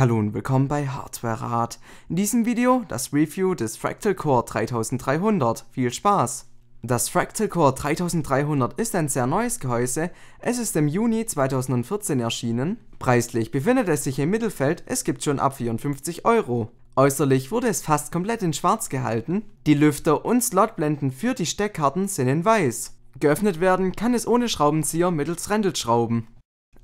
Hallo und willkommen bei Hardware Rat. In diesem Video das Review des Fractal Core 3300. Viel Spaß! Das Fractal Core 3300 ist ein sehr neues Gehäuse, es ist im Juni 2014 erschienen. Preislich befindet es sich im Mittelfeld, es gibt schon ab 54 Euro. Äußerlich wurde es fast komplett in schwarz gehalten, die Lüfter und Slotblenden für die Steckkarten sind in weiß. Geöffnet werden kann es ohne Schraubenzieher mittels Rändelschrauben.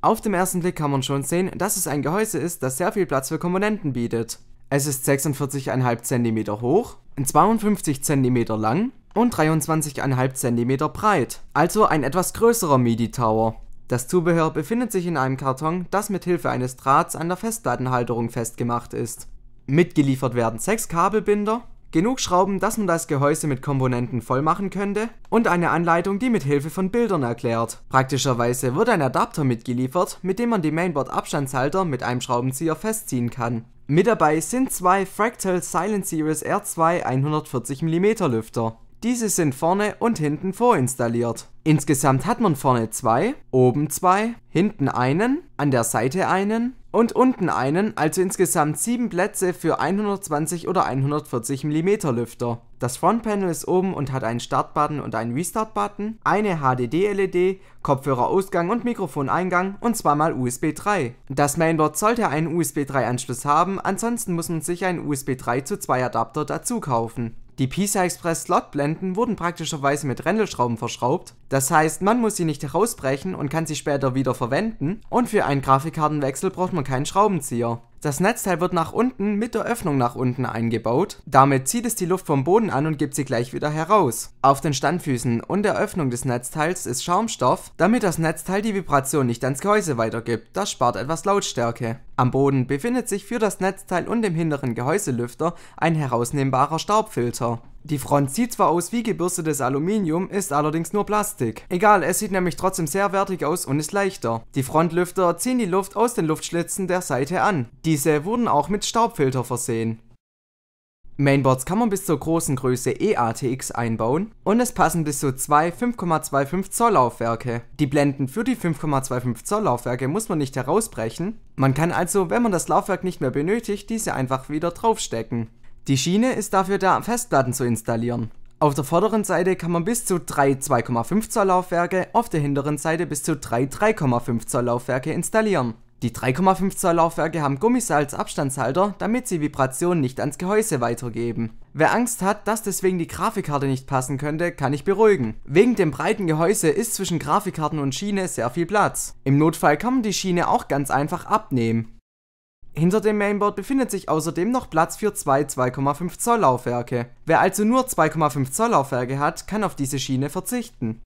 Auf dem ersten Blick kann man schon sehen, dass es ein Gehäuse ist, das sehr viel Platz für Komponenten bietet. Es ist 46,5 cm hoch, 52 cm lang und 23,5 cm breit, also ein etwas größerer MIDI Tower. Das Zubehör befindet sich in einem Karton, das mit Hilfe eines Drahts an der Festplattenhalterung festgemacht ist. Mitgeliefert werden sechs Kabelbinder, genug Schrauben, dass man das Gehäuse mit Komponenten voll machen könnte und eine Anleitung, die mit Hilfe von Bildern erklärt. Praktischerweise wird ein Adapter mitgeliefert, mit dem man die Mainboard-Abstandshalter mit einem Schraubenzieher festziehen kann. Mit dabei sind zwei Fractal Silent Series R2 140mm Lüfter. Diese sind vorne und hinten vorinstalliert. Insgesamt hat man vorne zwei, oben zwei, hinten einen, an der Seite einen und unten einen, also insgesamt sieben Plätze für 120 oder 140 mm Lüfter. Das Frontpanel ist oben und hat einen Startbutton und einen Restart-Button, eine HDD-LED, Kopfhörerausgang und Mikrofoneingang und zweimal USB 3. Das Mainboard sollte einen USB 3-Anschluss haben, ansonsten muss man sich einen USB 3 zu 2 Adapter dazu kaufen. Die PISA Express Slotblenden wurden praktischerweise mit Rändelschrauben verschraubt, das heißt man muss sie nicht herausbrechen und kann sie später wieder verwenden und für einen Grafikkartenwechsel braucht man keinen Schraubenzieher. Das Netzteil wird nach unten mit der Öffnung nach unten eingebaut. Damit zieht es die Luft vom Boden an und gibt sie gleich wieder heraus. Auf den Standfüßen und der Öffnung des Netzteils ist Schaumstoff, damit das Netzteil die Vibration nicht ans Gehäuse weitergibt. Das spart etwas Lautstärke. Am Boden befindet sich für das Netzteil und dem hinteren Gehäuselüfter ein herausnehmbarer Staubfilter. Die Front sieht zwar aus wie gebürstetes Aluminium, ist allerdings nur Plastik. Egal, es sieht nämlich trotzdem sehr wertig aus und ist leichter. Die Frontlüfter ziehen die Luft aus den Luftschlitzen der Seite an. Diese wurden auch mit Staubfilter versehen. Mainboards kann man bis zur großen Größe EATX einbauen und es passen bis zu zwei 5,25 Zoll Laufwerke. Die Blenden für die 5,25 Zoll Laufwerke muss man nicht herausbrechen. Man kann also, wenn man das Laufwerk nicht mehr benötigt, diese einfach wieder draufstecken. Die Schiene ist dafür da, Festplatten zu installieren. Auf der vorderen Seite kann man bis zu drei 2,5 Zoll Laufwerke, auf der hinteren Seite bis zu drei 3,5 Zoll Laufwerke installieren. Die 3,5 Zoll Laufwerke haben Gummisalz Abstandshalter, damit sie Vibrationen nicht ans Gehäuse weitergeben. Wer Angst hat, dass deswegen die Grafikkarte nicht passen könnte, kann ich beruhigen. Wegen dem breiten Gehäuse ist zwischen Grafikkarten und Schiene sehr viel Platz. Im Notfall kann man die Schiene auch ganz einfach abnehmen. Hinter dem Mainboard befindet sich außerdem noch Platz für zwei 2,5 Zoll Laufwerke. Wer also nur 2,5 Zoll Laufwerke hat, kann auf diese Schiene verzichten.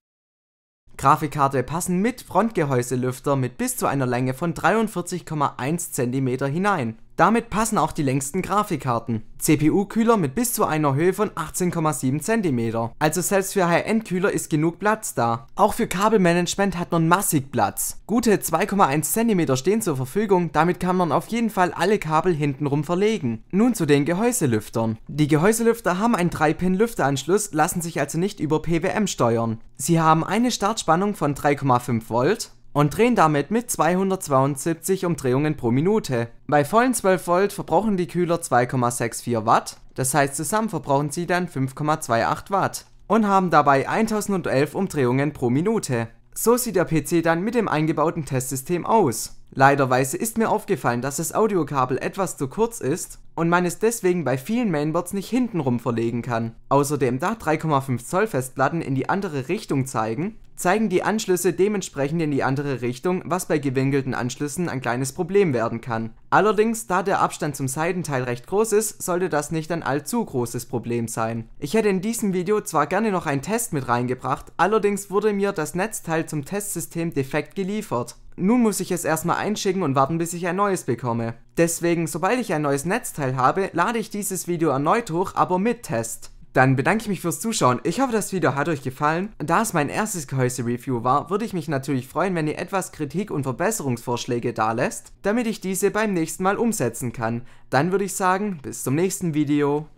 Grafikkarte passen mit Frontgehäuselüfter mit bis zu einer Länge von 43,1 cm hinein damit passen auch die längsten Grafikkarten. CPU-Kühler mit bis zu einer Höhe von 18,7 cm. Also selbst für High-End-Kühler ist genug Platz da. Auch für Kabelmanagement hat man massig Platz. Gute 2,1 cm stehen zur Verfügung, damit kann man auf jeden Fall alle Kabel hintenrum verlegen. Nun zu den Gehäuselüftern. Die Gehäuselüfter haben einen 3-Pin-Lüfteranschluss, lassen sich also nicht über PWM steuern. Sie haben eine Startspannung von 3,5 Volt, und drehen damit mit 272 Umdrehungen pro Minute. Bei vollen 12 Volt verbrauchen die Kühler 2,64 Watt, das heißt zusammen verbrauchen sie dann 5,28 Watt und haben dabei 1011 Umdrehungen pro Minute. So sieht der PC dann mit dem eingebauten Testsystem aus. Leiderweise ist mir aufgefallen, dass das Audiokabel etwas zu kurz ist und man es deswegen bei vielen Mainboards nicht hintenrum verlegen kann. Außerdem da 3,5 Zoll Festplatten in die andere Richtung zeigen, zeigen die Anschlüsse dementsprechend in die andere Richtung, was bei gewinkelten Anschlüssen ein kleines Problem werden kann. Allerdings, da der Abstand zum Seitenteil recht groß ist, sollte das nicht ein allzu großes Problem sein. Ich hätte in diesem Video zwar gerne noch einen Test mit reingebracht, allerdings wurde mir das Netzteil zum Testsystem defekt geliefert. Nun muss ich es erstmal einschicken und warten, bis ich ein neues bekomme. Deswegen, sobald ich ein neues Netzteil habe, lade ich dieses Video erneut hoch, aber mit Test. Dann bedanke ich mich fürs Zuschauen. Ich hoffe, das Video hat euch gefallen. Da es mein erstes Gehäuse-Review war, würde ich mich natürlich freuen, wenn ihr etwas Kritik und Verbesserungsvorschläge dalässt, damit ich diese beim nächsten Mal umsetzen kann. Dann würde ich sagen, bis zum nächsten Video.